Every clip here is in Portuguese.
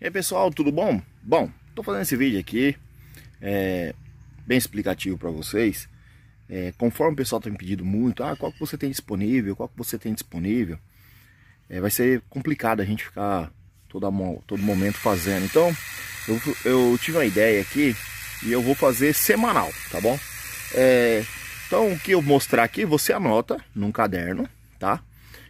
E aí pessoal, tudo bom? Bom, tô fazendo esse vídeo aqui, é, bem explicativo para vocês. É, conforme o pessoal tem pedido muito, ah, qual que você tem disponível, qual que você tem disponível, é, vai ser complicado a gente ficar toda, todo momento fazendo. Então, eu, eu tive uma ideia aqui e eu vou fazer semanal, tá bom? É, então, o que eu mostrar aqui, você anota num caderno, tá?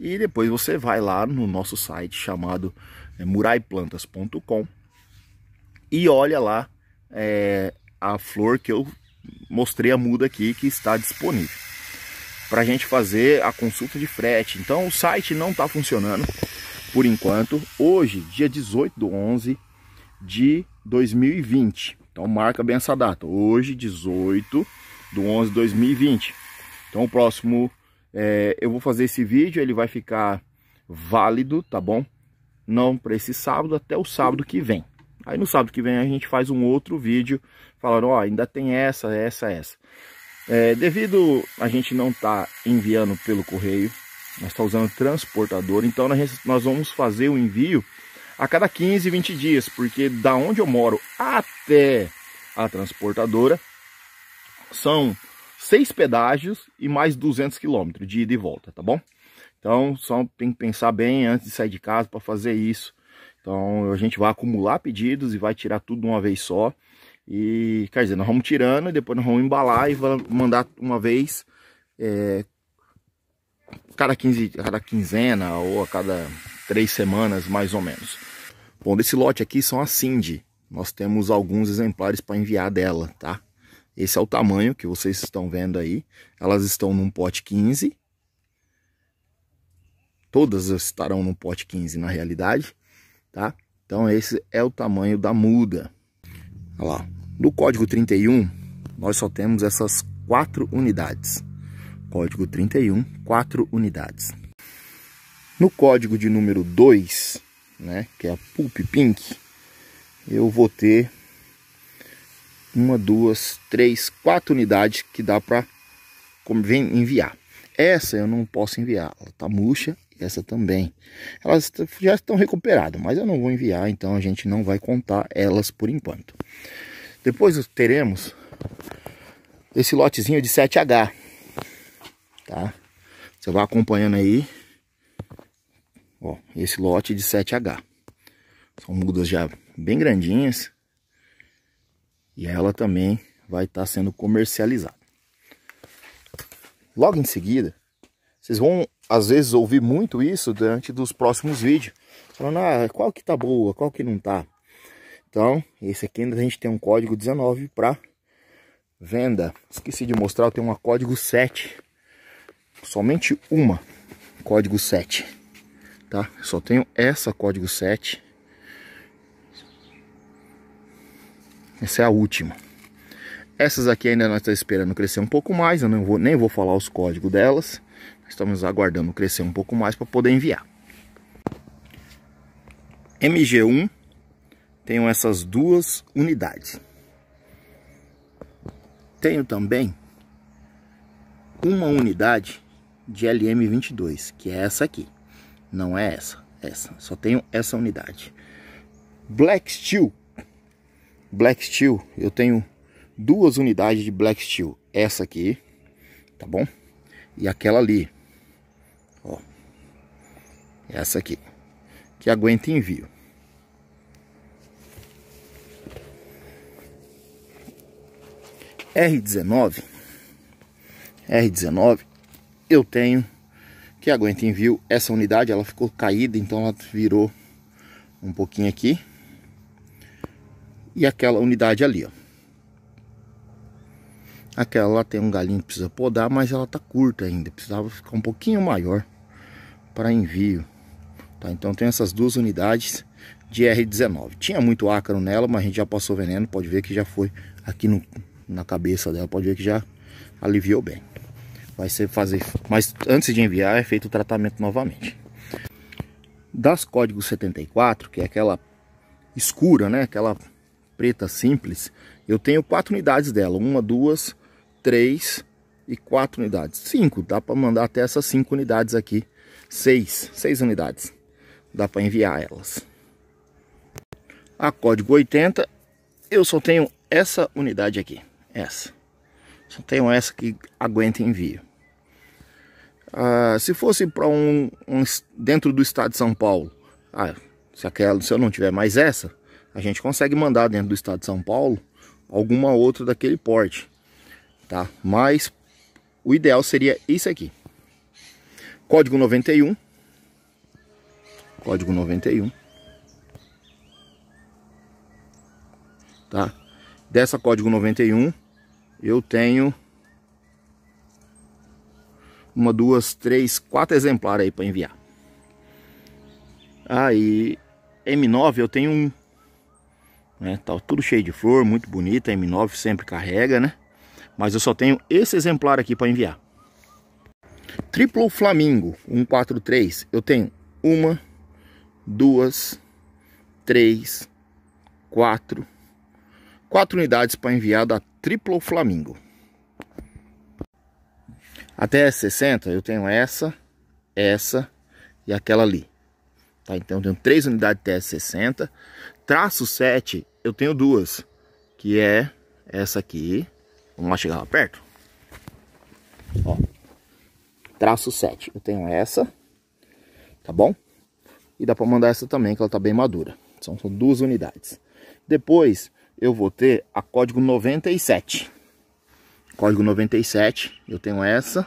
E depois você vai lá no nosso site chamado é muraiplantas.com e olha lá é, a flor que eu mostrei a muda aqui que está disponível para a gente fazer a consulta de frete. Então o site não está funcionando por enquanto. Hoje, dia 18 do 11 de 2020. Então marca bem essa data. Hoje, 18 do 11 de 2020. Então o próximo é, eu vou fazer esse vídeo, ele vai ficar válido, tá bom? não para esse sábado, até o sábado que vem. Aí no sábado que vem a gente faz um outro vídeo falando, ó, oh, ainda tem essa, essa, essa. É, devido a gente não estar tá enviando pelo correio, nós tá usando transportador, então nós vamos fazer o envio a cada 15, 20 dias, porque da onde eu moro até a transportadora são seis pedágios e mais 200 quilômetros de ida e volta, tá bom? Então, só tem que pensar bem antes de sair de casa para fazer isso. Então, a gente vai acumular pedidos e vai tirar tudo de uma vez só. E, quer dizer, nós vamos tirando e depois nós vamos embalar e vamos mandar uma vez é, cada, 15, cada quinzena ou a cada três semanas, mais ou menos. Bom, desse lote aqui são a Cindy. Nós temos alguns exemplares para enviar dela, tá? Esse é o tamanho que vocês estão vendo aí. Elas estão num pote 15 todas estarão no pote 15 na realidade, tá? Então esse é o tamanho da muda. Olha lá, no código 31 nós só temos essas quatro unidades. Código 31, quatro unidades. No código de número 2, né, que é a Pulp Pink, eu vou ter uma, duas, três, quatro unidades que dá para enviar. Essa eu não posso enviar, ela tá murcha, essa também. Elas já estão recuperadas, mas eu não vou enviar, então a gente não vai contar elas por enquanto. Depois teremos esse lotezinho de 7H, tá? Você vai acompanhando aí, ó, esse lote de 7H. São mudas já bem grandinhas e ela também vai estar tá sendo comercializada. Logo em seguida, vocês vão às vezes ouvi muito isso durante dos próximos vídeos, falando ah, qual que tá boa, qual que não tá. Então, esse aqui ainda a gente tem um código 19 para venda. Esqueci de mostrar, eu tenho uma código 7. Somente uma código 7. Tá? só tenho essa código 7. Essa é a última. Essas aqui ainda nós estamos tá esperando crescer um pouco mais, eu não vou, nem vou falar os códigos delas Estamos aguardando crescer um pouco mais para poder enviar. MG1 tenho essas duas unidades. Tenho também uma unidade de LM22, que é essa aqui. Não é essa, essa. Só tenho essa unidade. Black Steel. Black Steel, eu tenho duas unidades de Black Steel. Essa aqui, tá bom? E aquela ali, essa aqui. Que aguenta envio. R19. R19 eu tenho que aguenta envio. Essa unidade ela ficou caída, então ela virou um pouquinho aqui. E aquela unidade ali, ó. Aquela lá tem um galinho que precisa podar, mas ela tá curta ainda. Precisava ficar um pouquinho maior para envio. Tá? Então tem essas duas unidades de R19. Tinha muito ácaro nela, mas a gente já passou veneno. Pode ver que já foi aqui no, na cabeça dela. Pode ver que já aliviou bem. Vai ser fazer... Mas antes de enviar é feito o tratamento novamente. Das códigos 74, que é aquela escura, né? Aquela preta simples. Eu tenho quatro unidades dela. Uma, duas, três e quatro unidades. Cinco. Dá para mandar até essas cinco unidades aqui. Seis. Seis unidades dá para enviar elas. A código 80, eu só tenho essa unidade aqui, essa. Só tenho essa que aguenta envio. Ah, se fosse para um, um, dentro do estado de São Paulo, ah, se aquela, se eu não tiver mais essa, a gente consegue mandar dentro do estado de São Paulo alguma outra daquele porte, tá? Mas o ideal seria isso aqui. Código 91 código 91. Tá? Dessa código 91, eu tenho uma, duas, três, quatro exemplares aí para enviar. Aí, ah, M9 eu tenho um. Né? Tá tudo cheio de flor, muito bonita, M9 sempre carrega, né? Mas eu só tenho esse exemplar aqui para enviar. Triplo Flamingo 143, eu tenho uma, duas, três, quatro. Quatro unidades para enviar da Triplo Flamingo. Até 60 é eu tenho essa, essa e aquela ali. Tá? Então eu tenho três unidades TS60. Traço 7 eu tenho duas, que é essa aqui. Vamos lá chegar lá perto. Ó. Traço 7 eu tenho essa, tá bom? E dá para mandar essa também, que ela está bem madura. São, são duas unidades. Depois eu vou ter a código 97. Código 97, eu tenho essa.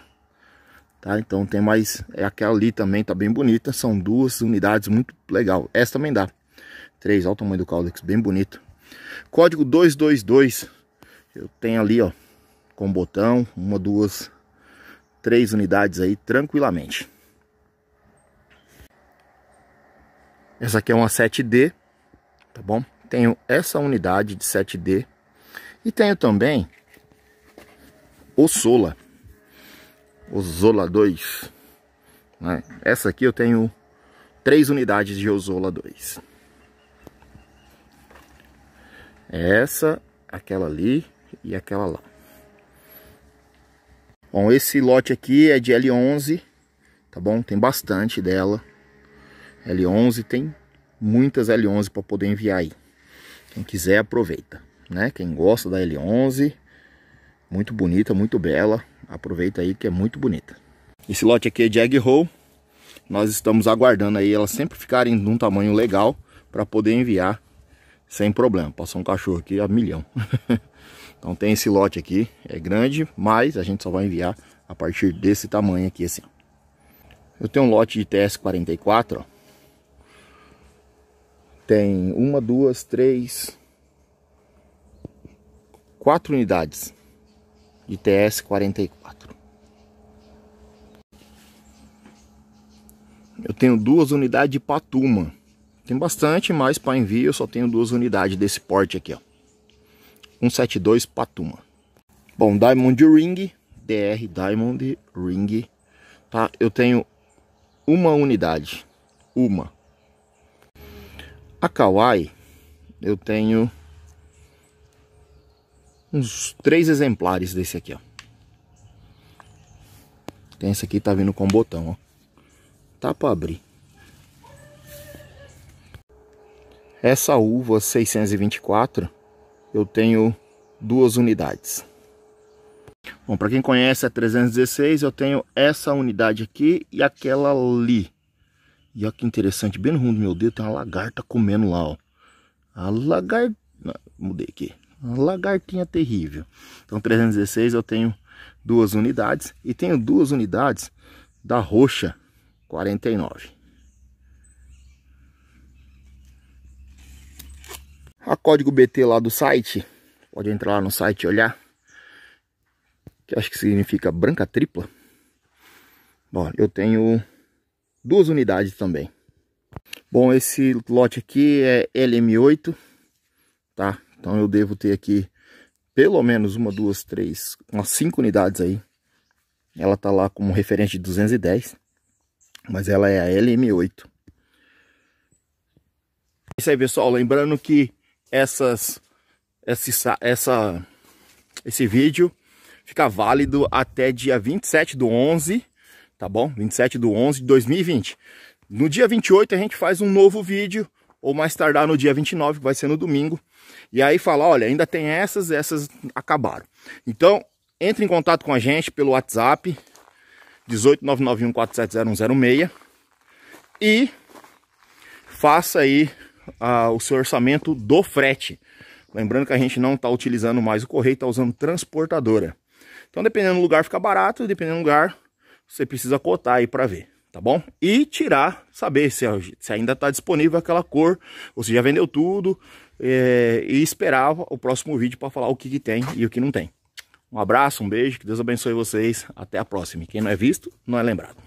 Tá? Então tem mais, é aquela ali também tá bem bonita, são duas unidades muito legal. Essa também dá. Três, olha o tamanho do caudex, bem bonito. Código 222. Eu tenho ali, ó, com botão, uma, duas, três unidades aí tranquilamente. Essa aqui é uma 7D, tá bom? Tenho essa unidade de 7D e tenho também o Sola, o Zola 2. Né? Essa aqui eu tenho três unidades de Ozola 2. É essa, aquela ali e aquela lá. Bom, esse lote aqui é de L11, tá bom? Tem bastante dela. L11 tem muitas L11 para poder enviar aí. Quem quiser aproveita, né? Quem gosta da L11, muito bonita, muito bela, aproveita aí que é muito bonita. Esse lote aqui é de egg roll. Nós estamos aguardando aí elas sempre ficarem de um tamanho legal para poder enviar sem problema. Passou um cachorro aqui a milhão. então tem esse lote aqui, é grande, mas a gente só vai enviar a partir desse tamanho aqui assim. Eu tenho um lote de TS44, ó tem uma, duas, três, quatro unidades de TS-44. Eu tenho duas unidades de Patuma. Tem bastante, mas para envio eu só tenho duas unidades desse porte aqui, ó. 172 Patuma. Bom, Diamond Ring, DR Diamond Ring, tá? Eu tenho uma unidade, uma a Kawai eu tenho uns três exemplares desse aqui, ó. Tem esse aqui, tá vindo com botão, ó. Tá para abrir. Essa uva 624, eu tenho duas unidades. Bom, para quem conhece a 316, eu tenho essa unidade aqui e aquela ali. E olha que interessante, bem no rumo do meu dedo tem uma lagarta comendo lá, ó. A lagarta... Mudei aqui. Uma lagartinha terrível. Então 316 eu tenho duas unidades. E tenho duas unidades da roxa 49. A código BT lá do site. Pode entrar lá no site e olhar. Que acho que significa branca tripla. Bom, eu tenho duas unidades também. Bom, esse lote aqui é LM8, tá? Então eu devo ter aqui pelo menos uma, duas, três, umas cinco unidades aí. Ela tá lá como referência de 210, mas ela é a LM8. isso aí, pessoal. Lembrando que essas, essa, essa, esse vídeo fica válido até dia 27 do 11 tá bom? 27 do 11 de 2020. No dia 28 a gente faz um novo vídeo, ou mais tardar no dia 29, que vai ser no domingo. E aí fala, olha, ainda tem essas, essas acabaram. Então, entre em contato com a gente pelo WhatsApp, 18991470106. E faça aí ah, o seu orçamento do frete. Lembrando que a gente não está utilizando mais o correio, está usando transportadora. Então, dependendo do lugar, fica barato, dependendo do lugar, você precisa cotar aí para ver, tá bom? E tirar, saber se, se ainda está disponível aquela cor, ou se já vendeu tudo, é, e esperar o próximo vídeo para falar o que, que tem e o que não tem. Um abraço, um beijo, que Deus abençoe vocês, até a próxima. E quem não é visto, não é lembrado.